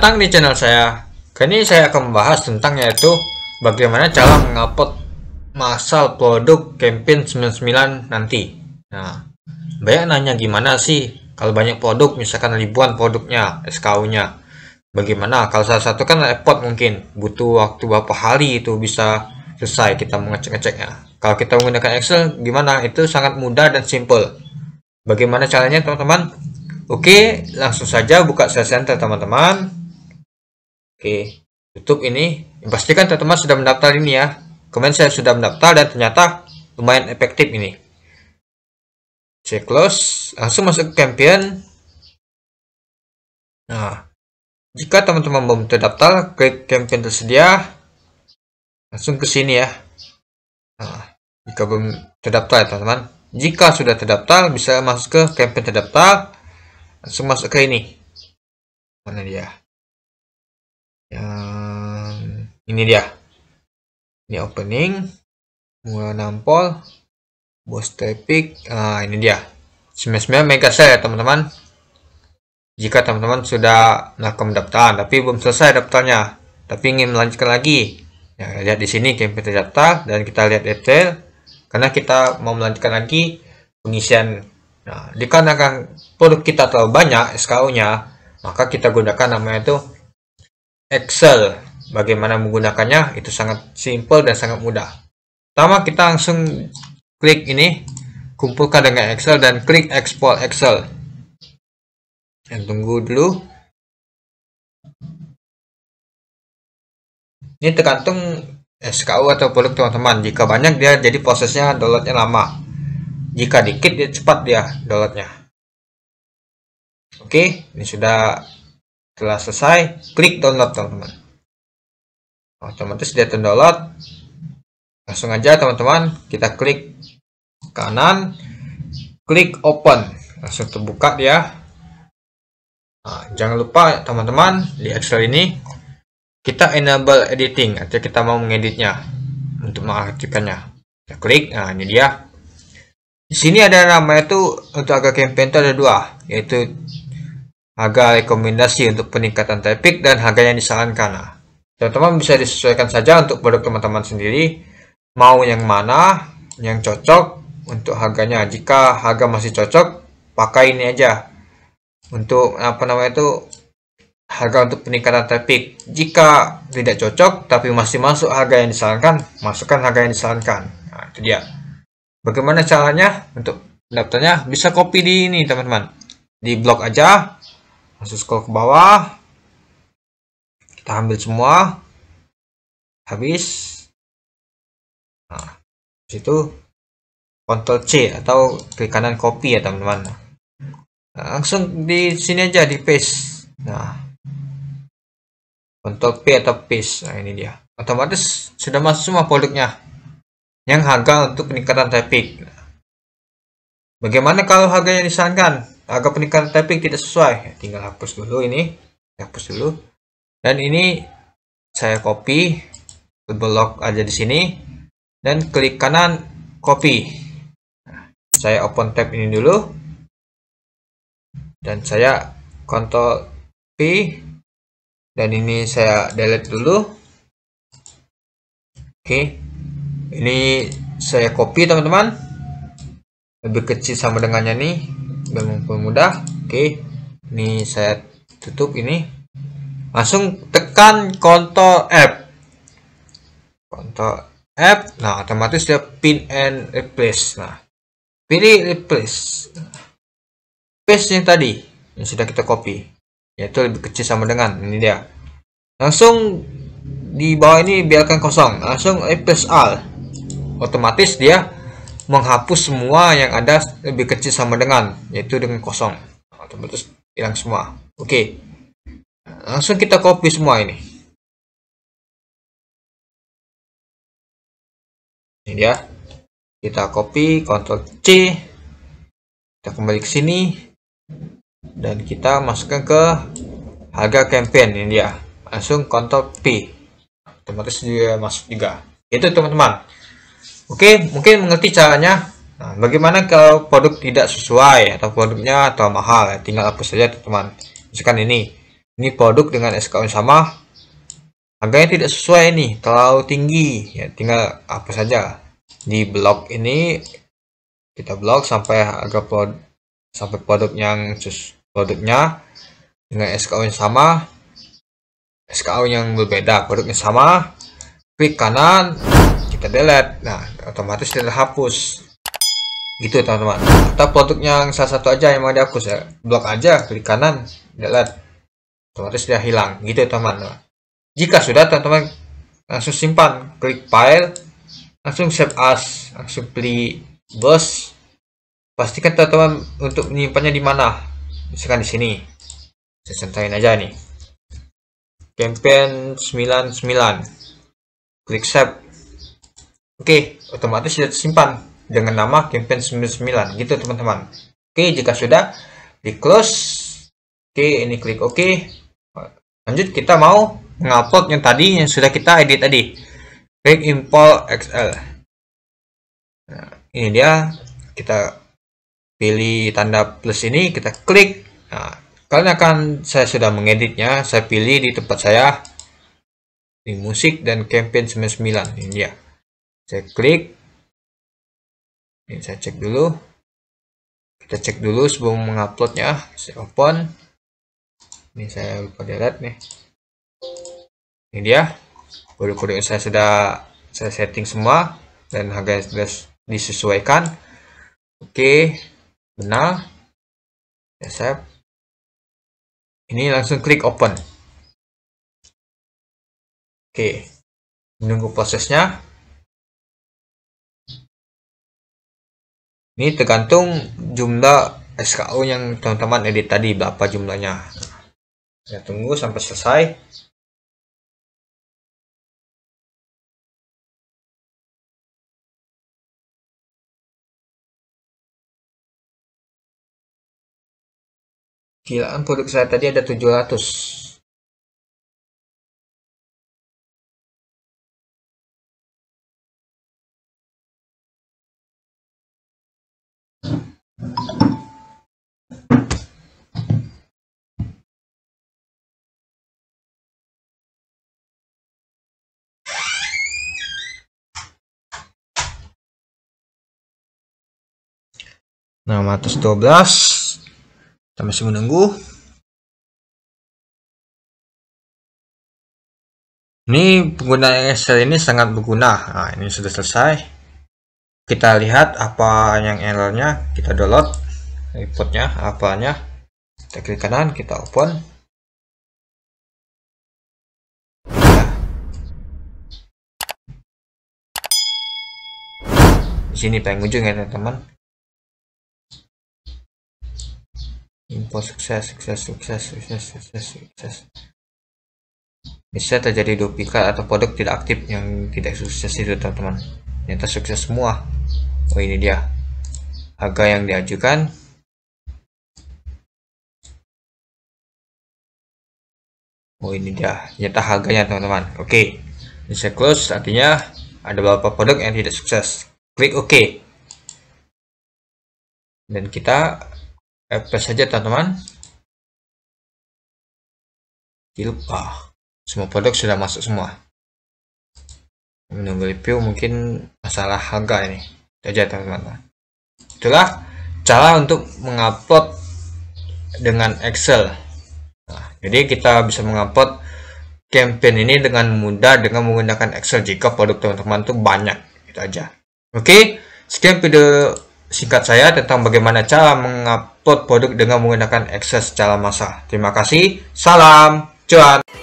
datang di channel saya Kali ini saya akan membahas tentang yaitu Bagaimana cara mengupload masal produk campaign 99 nanti Nah, banyak nanya gimana sih kalau banyak produk misalkan ribuan produknya SKU nya Bagaimana kalau salah satu kan repot mungkin butuh waktu berapa hari itu bisa selesai kita mengecek-ngeceknya Kalau kita menggunakan Excel gimana itu sangat mudah dan simple Bagaimana caranya teman-teman Oke, langsung saja buka sel teman-teman. Oke, YouTube ini pastikan teman-teman sudah mendaftar ini ya. Kemarin saya sudah mendaftar dan ternyata lumayan efektif ini. Saya close, langsung masuk ke campaign. Nah, jika teman-teman belum terdaftar, klik campaign tersedia, langsung ke sini ya. Nah, jika belum terdaftar ya teman-teman. Jika sudah terdaftar, bisa masuk ke campaign terdaftar, langsung masuk ke ini. Mana dia? yang ehm, ini dia ini opening mulai nampol bos traffic nah ini dia 99 mega sale ya teman-teman jika teman-teman sudah melakukan pendaftaran tapi belum selesai daftarnya tapi ingin melanjutkan lagi ya, lihat di sini campaign terdaftar dan kita lihat detail karena kita mau melanjutkan lagi pengisian nah dikarenakan produk kita terlalu banyak SKU nya maka kita gunakan namanya itu Excel. Bagaimana menggunakannya? Itu sangat simple dan sangat mudah. Pertama kita langsung klik ini, kumpulkan dengan Excel dan klik Export Excel. Dan tunggu dulu. Ini tergantung SKU atau produk teman-teman. Jika banyak dia jadi prosesnya downloadnya lama. Jika dikit dia cepat dia downloadnya. Oke, ini sudah setelah selesai, klik download teman-teman. Otomatis dia terdownload. Langsung aja teman-teman, kita klik kanan, klik open. Langsung terbuka ya. Nah, jangan lupa teman-teman, di Excel ini kita enable editing atau kita mau mengeditnya untuk mengaktifkannya kita klik nah ini dia di sini ada namanya itu untuk agak campaign itu ada dua yaitu harga rekomendasi untuk peningkatan traffic dan harga yang disarankan. Teman-teman bisa disesuaikan saja untuk produk teman-teman sendiri, mau yang mana, yang cocok untuk harganya. Jika harga masih cocok, pakai ini aja. Untuk apa namanya itu harga untuk peningkatan traffic. Jika tidak cocok tapi masih masuk harga yang disarankan, masukkan harga yang disarankan. Nah, itu dia. Bagaimana caranya untuk daftarnya? Bisa copy di ini, teman-teman. Di blog aja, Masuk scroll ke bawah kita ambil semua habis nah situ Ctrl C atau klik kanan copy ya teman-teman nah, langsung di sini aja di paste nah Ctrl P atau paste nah ini dia otomatis sudah masuk semua produknya yang harga untuk peningkatan traffic nah, bagaimana kalau harganya disarankan Agak peningkatan traffic tidak sesuai, ya, tinggal hapus dulu ini, hapus dulu. Dan ini saya copy, blok aja di sini, dan klik kanan copy. Nah, saya open tab ini dulu, dan saya kontrol P, dan ini saya delete dulu. Oke, okay. ini saya copy teman-teman. Lebih kecil sama dengannya nih dan mempermudah oke ini saya tutup ini langsung tekan Ctrl F Ctrl F nah otomatis dia pin and replace nah pilih replace paste yang tadi yang sudah kita copy yaitu lebih kecil sama dengan ini dia langsung di bawah ini biarkan kosong langsung replace all otomatis dia menghapus semua yang ada lebih kecil sama dengan yaitu dengan kosong otomatis nah, hilang semua oke okay. langsung kita copy semua ini ini dia kita copy Ctrl C kita kembali ke sini dan kita masukkan ke harga campaign ini dia langsung Ctrl P otomatis dia masuk juga itu teman-teman Oke, mungkin mengerti caranya. Nah, bagaimana kalau produk tidak sesuai atau produknya atau mahal ya? Tinggal hapus saja teman. Misalkan ini, ini produk dengan SKU sama, harganya tidak sesuai ini terlalu tinggi ya. Tinggal hapus saja di blog ini kita blog sampai harga produk sampai produk yang produknya dengan SKU yang sama, SKU yang berbeda, produknya sama, klik kanan, kita delete nah otomatis tidak hapus, gitu teman-teman atau produknya yang salah satu aja yang mau dihapus ya blok aja klik kanan delete otomatis dia hilang gitu teman-teman jika sudah teman-teman langsung simpan klik file langsung save as langsung pilih bos pastikan teman-teman untuk menyimpannya di mana misalkan di sini saya sentain aja nih campaign 99 klik save Oke, otomatis sudah tersimpan dengan nama campaign 99 gitu teman-teman. Oke, jika sudah di close. Oke, ini klik oke. Lanjut kita mau mengupload yang tadi yang sudah kita edit tadi. Klik import XL. Nah, ini dia kita pilih tanda plus ini kita klik. Nah, kalian akan saya sudah mengeditnya, saya pilih di tempat saya di musik dan campaign 99 ini dia saya klik ini saya cek dulu kita cek dulu sebelum menguploadnya saya open ini saya lupa delete nih ini dia kode kode saya sudah saya setting semua dan harga sudah disesuaikan oke benar ya, saya ini langsung klik open Oke, menunggu prosesnya. Ini tergantung jumlah SKU yang teman-teman edit tadi berapa jumlahnya. ya tunggu sampai selesai. Kilaan produk saya tadi ada 700 612 kita masih menunggu ini penggunaan Excel ini sangat berguna nah, ini sudah selesai kita lihat apa yang errornya kita download reportnya apanya kita klik kanan kita open di sini pengunjung ya teman-teman info sukses sukses sukses sukses sukses sukses bisa terjadi duplikat atau produk tidak aktif yang tidak sukses itu teman-teman ternyata sukses semua oh ini dia harga yang diajukan oh ini dia ternyata harganya teman-teman oke okay. bisa close artinya ada beberapa produk yang tidak sukses klik oke okay. dan kita FPS saja teman-teman Kilpa semua produk sudah masuk semua menunggu review mungkin masalah harga ini itu aja teman-teman itulah cara untuk mengupload dengan Excel nah, jadi kita bisa mengupload campaign ini dengan mudah dengan menggunakan Excel jika produk teman-teman itu banyak itu aja oke sekian video singkat saya tentang bagaimana cara mengupload produk dengan menggunakan akses secara massal. Terima kasih. Salam, cuan.